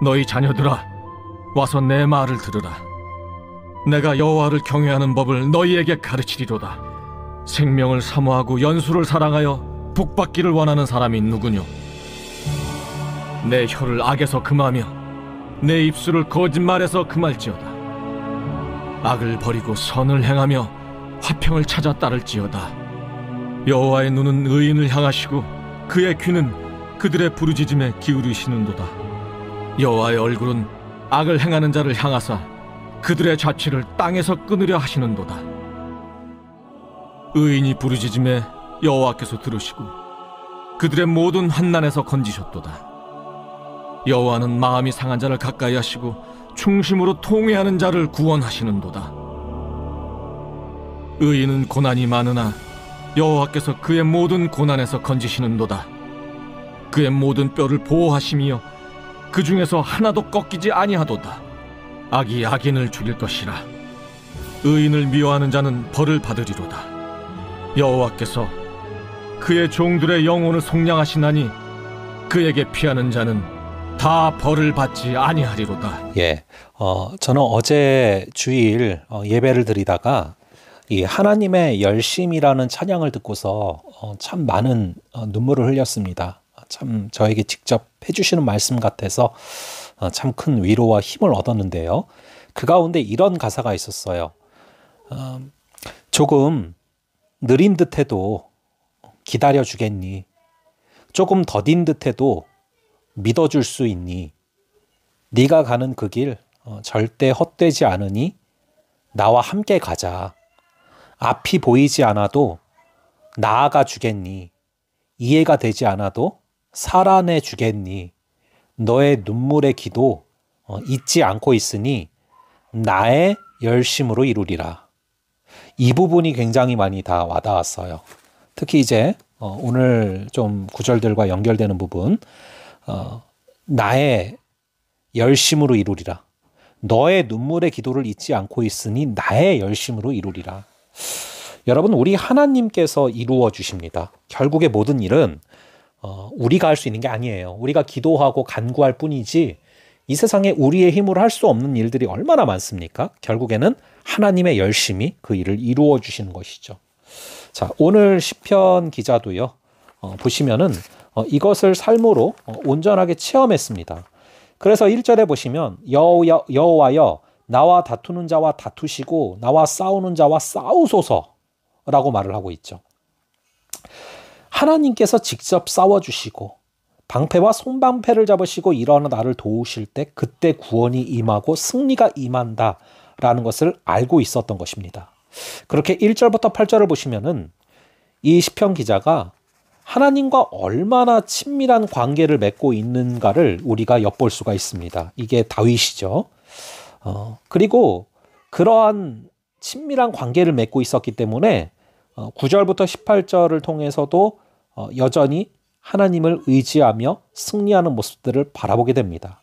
너희 자녀들아 와서 내 말을 들으라 내가 여호와를 경외하는 법을 너희에게 가르치리로다 생명을 사모하고 연수를 사랑하여 복받기를 원하는 사람이 누구뇨 내 혀를 악에서 금하며 내 입술을 거짓말에서 금할지어다 악을 버리고 선을 행하며 화평을 찾아 따를지어다 여호와의 눈은 의인을 향하시고 그의 귀는 그들의 부르짖음에 기울이시는도다 여호와의 얼굴은 악을 행하는 자를 향하사 그들의 자취를 땅에서 끊으려 하시는도다. 의인이 부르짖음에 여호와께서 들으시고 그들의 모든 환난에서 건지셨도다. 여호와는 마음이 상한 자를 가까이 하시고 중심으로 통회하는 자를 구원하시는도다. 의인은 고난이 많으나 여호와께서 그의 모든 고난에서 건지시는도다. 그의 모든 뼈를 보호하시며 그 중에서 하나도 꺾이지 아니하도다. 악이 악인을 죽일 것이라. 의인을 미워하는 자는 벌을 받으리로다. 여호와께서 그의 종들의 영혼을 속량하시나니 그에게 피하는 자는 다 벌을 받지 아니하리로다. 예, 어, 저는 어제 주일 어, 예배를 드리다가 이 하나님의 열심이라는 찬양을 듣고서 어, 참 많은 어, 눈물을 흘렸습니다. 참 저에게 직접 해주시는 말씀 같아서 어, 참큰 위로와 힘을 얻었는데요. 그 가운데 이런 가사가 있었어요. 어, 조금 느린 듯해도 기다려 주겠니? 조금 더딘 듯해도 믿어줄 수 있니? 네가 가는 그길 어, 절대 헛되지 않으니 나와 함께 가자. 앞이 보이지 않아도 나아가 주겠니? 이해가 되지 않아도 살아내 주겠니? 너의 눈물의 기도 어, 잊지 않고 있으니 나의 열심으로 이루리라. 이 부분이 굉장히 많이 다 와닿았어요. 특히 이제 어, 오늘 좀 구절들과 연결되는 부분, 어, 나의 열심으로 이루리라. 너의 눈물의 기도를 잊지 않고 있으니 나의 열심으로 이루리라. 여러분, 우리 하나님께서 이루어 주십니다. 결국에 모든 일은 어, 우리가 할 수 있는 게 아니에요. 우리가 기도하고 간구할 뿐이지 이 세상에 우리의 힘으로 할 수 없는 일들이 얼마나 많습니까? 결국에는 하나님의 열심이 그 일을 이루어 주시는 것이죠. 자, 오늘 시편 기자도요. 어, 보시면은 어, 이것을 삶으로 어, 온전하게 체험했습니다. 그래서 1절에 보시면 여호여 여호와여 나와 다투는 자와 다투시고 나와 싸우는 자와 싸우소서라고 말을 하고 있죠. 하나님께서 직접 싸워주시고 방패와 손방패를 잡으시고 일어나 나를 도우실 때 그때 구원이 임하고 승리가 임한다라는 것을 알고 있었던 것입니다. 그렇게 1절부터 8절을 보시면은 이 시편 기자가 하나님과 얼마나 친밀한 관계를 맺고 있는가를 우리가 엿볼 수가 있습니다. 이게 다윗이죠. 어, 그리고 그러한 친밀한 관계를 맺고 있었기 때문에 9절부터 어, 18절을 통해서도 어, 여전히 하나님을 의지하며 승리하는 모습들을 바라보게 됩니다.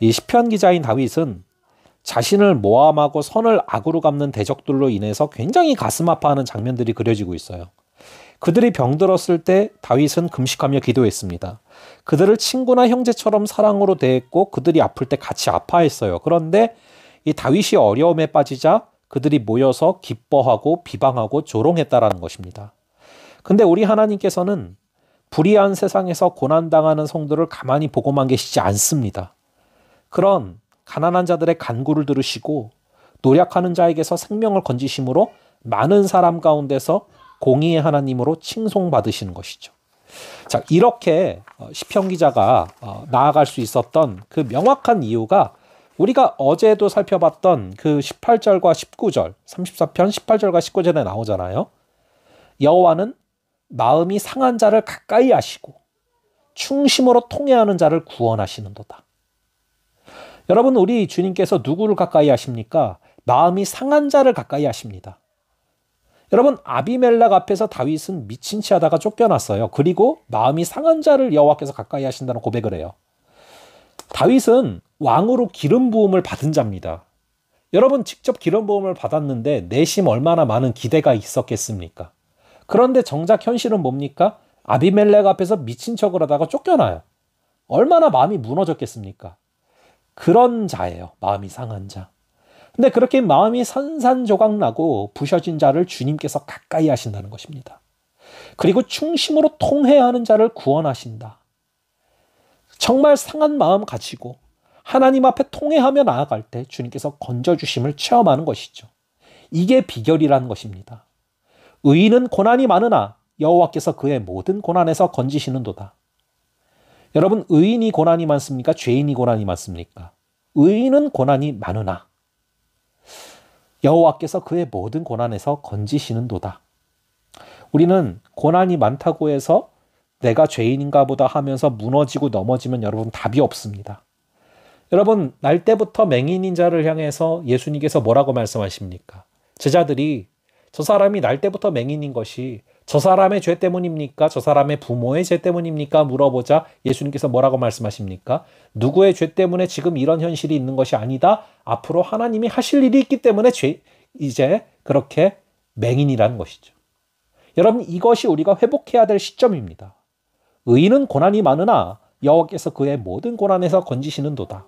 이 시편 기자인 다윗은 자신을 모함하고 선을 악으로 갚는 대적들로 인해서 굉장히 가슴 아파하는 장면들이 그려지고 있어요. 그들이 병들었을 때 다윗은 금식하며 기도했습니다. 그들을 친구나 형제처럼 사랑으로 대했고 그들이 아플 때 같이 아파했어요. 그런데 이 다윗이 어려움에 빠지자 그들이 모여서 기뻐하고 비방하고 조롱했다라는 것입니다. 근데 우리 하나님께서는 불의한 세상에서 고난당하는 성도를 가만히 보고만 계시지 않습니다. 그런 가난한 자들의 간구를 들으시고 노력하는 자에게서 생명을 건지심으로 많은 사람 가운데서 공의의 하나님으로 칭송받으시는 것이죠. 자, 이렇게 어, 시편 기자가 어, 나아갈 수 있었던 그 명확한 이유가 우리가 어제도 살펴봤던 그 18절과 19절, 34편 18절과 19절에 나오잖아요. 여호와는 마음이 상한 자를 가까이 하시고 충심으로 통해하는 자를 구원하시는도다. 여러분 우리 주님께서 누구를 가까이 하십니까? 마음이 상한 자를 가까이 하십니다. 여러분 아비멜락 앞에서 다윗은 미친 치 하다가 쫓겨났어요. 그리고 마음이 상한 자를 여호와께서 가까이 하신다는 고백을 해요. 다윗은 왕으로 기름 부음을 받은 자입니다. 여러분 직접 기름 부음을 받았는데 내심 얼마나 많은 기대가 있었겠습니까? 그런데 정작 현실은 뭡니까? 아비멜렉 앞에서 미친 척을 하다가 쫓겨나요. 얼마나 마음이 무너졌겠습니까? 그런 자예요. 마음이 상한 자. 근데 그렇게 마음이 산산조각 나고 부셔진 자를 주님께서 가까이 하신다는 것입니다. 그리고 충심으로 통해야하는 자를 구원하신다. 정말 상한 마음 가지고 하나님 앞에 통해하며 나아갈 때 주님께서 건져주심을 체험하는 것이죠. 이게 비결이라는 것입니다. 의인은 고난이 많으나 여호와께서 그의 모든 고난에서 건지시는도다. 여러분 의인이 고난이 많습니까? 죄인이 고난이 많습니까? 의인은 고난이 많으나 여호와께서 그의 모든 고난에서 건지시는도다. 우리는 고난이 많다고 해서 내가 죄인인가 보다 하면서 무너지고 넘어지면 여러분 답이 없습니다. 여러분, 날 때부터 맹인인 자를 향해서 예수님께서 뭐라고 말씀하십니까? 제자들이 저 사람이 날 때부터 맹인인 것이 저 사람의 죄 때문입니까? 저 사람의 부모의 죄 때문입니까? 물어보자 예수님께서 뭐라고 말씀하십니까? 누구의 죄 때문에 지금 이런 현실이 있는 것이 아니다. 앞으로 하나님이 하실 일이 있기 때문에 죄, 이제 그렇게 맹인이라는 것이죠. 여러분, 이것이 우리가 회복해야 될 시점입니다. 의인은 고난이 많으나 여호와께서 그의 모든 고난에서 건지시는 도다.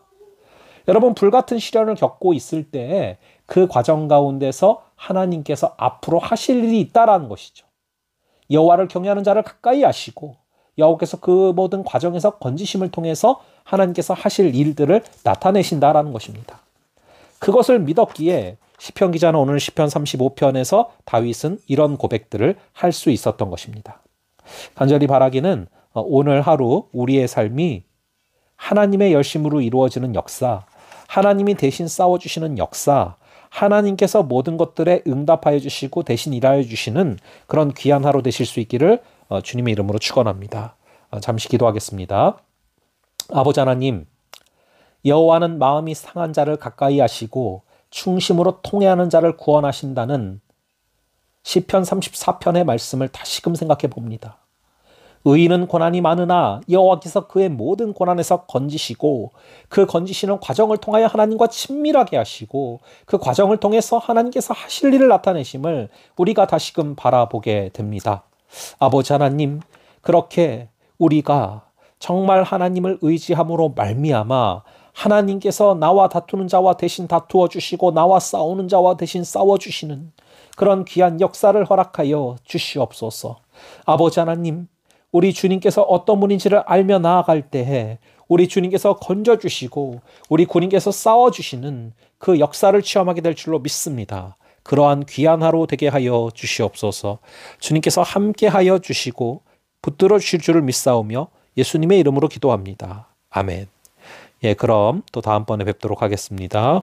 여러분 불같은 시련을 겪고 있을 때 그 과정 가운데서 하나님께서 앞으로 하실 일이 있다라는 것이죠. 여호와를 경외하는 자를 가까이 하시고 여호께서그 모든 과정에서 건지심을 통해서 하나님께서 하실 일들을 나타내신다라는 것입니다. 그것을 믿었기에 시편 기자는 오늘 시편 35편에서 다윗은 이런 고백들을 할 수 있었던 것입니다. 간절히 바라기는 어, 오늘 하루 우리의 삶이 하나님의 열심으로 이루어지는 역사, 하나님이 대신 싸워주시는 역사, 하나님께서 모든 것들에 응답하여 주시고 대신 일하여 주시는 그런 귀한 하루 되실 수 있기를 어, 주님의 이름으로 축원합니다. 어, 잠시 기도하겠습니다. 아버지 하나님, 여호와는 마음이 상한 자를 가까이 하시고 충심으로 통해하는 자를 구원하신다는 시편 34편의 말씀을 다시금 생각해 봅니다. 의인은 고난이 많으나 여호와께서 그의 모든 고난에서 건지시고 그 건지시는 과정을 통하여 하나님과 친밀하게 하시고 그 과정을 통해서 하나님께서 하실 일을 나타내심을 우리가 다시금 바라보게 됩니다. 아버지 하나님 그렇게 우리가 정말 하나님을 의지함으로 말미암아 하나님께서 나와 다투는 자와 대신 다투어 주시고 나와 싸우는 자와 대신 싸워 주시는 그런 귀한 역사를 허락하여 주시옵소서. 아버지 하나님 우리 주님께서 어떤 분인지를 알며 나아갈 때에 우리 주님께서 건져주시고 우리 군인께서 싸워주시는 그 역사를 체험하게 될 줄로 믿습니다. 그러한 귀한 하루 되게 하여 주시옵소서. 주님께서 함께 하여 주시고 붙들어 주실 줄을 믿사오며 예수님의 이름으로 기도합니다. 아멘. 예, 그럼 또 다음번에 뵙도록 하겠습니다.